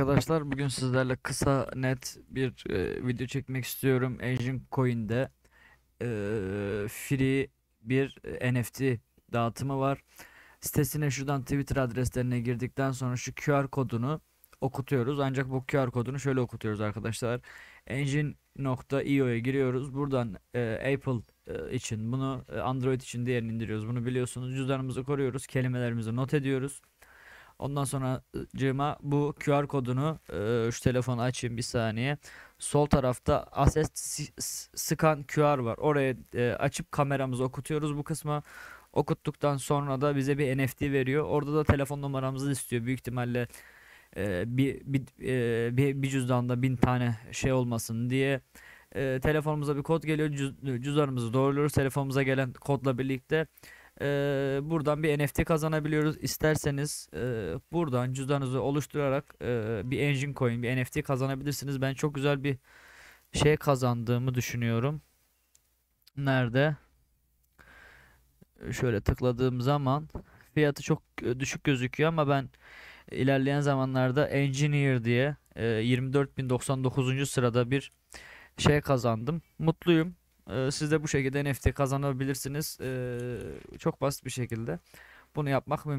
arkadaşlar. Bugün sizlerle kısa net bir e, video çekmek istiyorum. Engine Coin'de e, free bir e, NFT dağıtımı var. Sitesine şuradan Twitter adreslerine girdikten sonra şu QR kodunu okutuyoruz. Ancak bu QR kodunu şöyle okutuyoruz arkadaşlar. Engine.io'ya giriyoruz. Buradan e, Apple e, için bunu e, Android için diğerini indiriyoruz. Bunu biliyorsunuz. Cüzdanımızı koruyoruz. Kelimelerimizi not ediyoruz. Ondan sonra cıma bu QR kodunu e, şu telefonu açayım bir saniye. Sol tarafta ases Scan QR var. Oraya e, açıp kameramızı okutuyoruz bu kısma. Okuttuktan sonra da bize bir NFT veriyor. Orada da telefon numaramızı istiyor. Büyük ihtimalle e, bir, bir, e, bir, bir cüzdanda bin tane şey olmasın diye e, telefonumuza bir kod geliyor. Cüz, cüzdanımızı doğruluyoruz. Telefonumuza gelen kodla birlikte e, buradan bir NFT kazanabiliyoruz. İsterseniz e, buradan cüzdanınızı oluşturarak e, bir engine coin, bir NFT kazanabilirsiniz. Ben çok güzel bir şey kazandığımı düşünüyorum. Nerede? Şöyle tıkladığım zaman fiyatı çok düşük gözüküyor ama ben ilerleyen zamanlarda Engineer diye 24.099. sırada bir şey kazandım. Mutluyum. Ee, siz de bu şekilde NFT kazanabilirsiniz. Ee, çok basit bir şekilde bunu yapmak mümkün.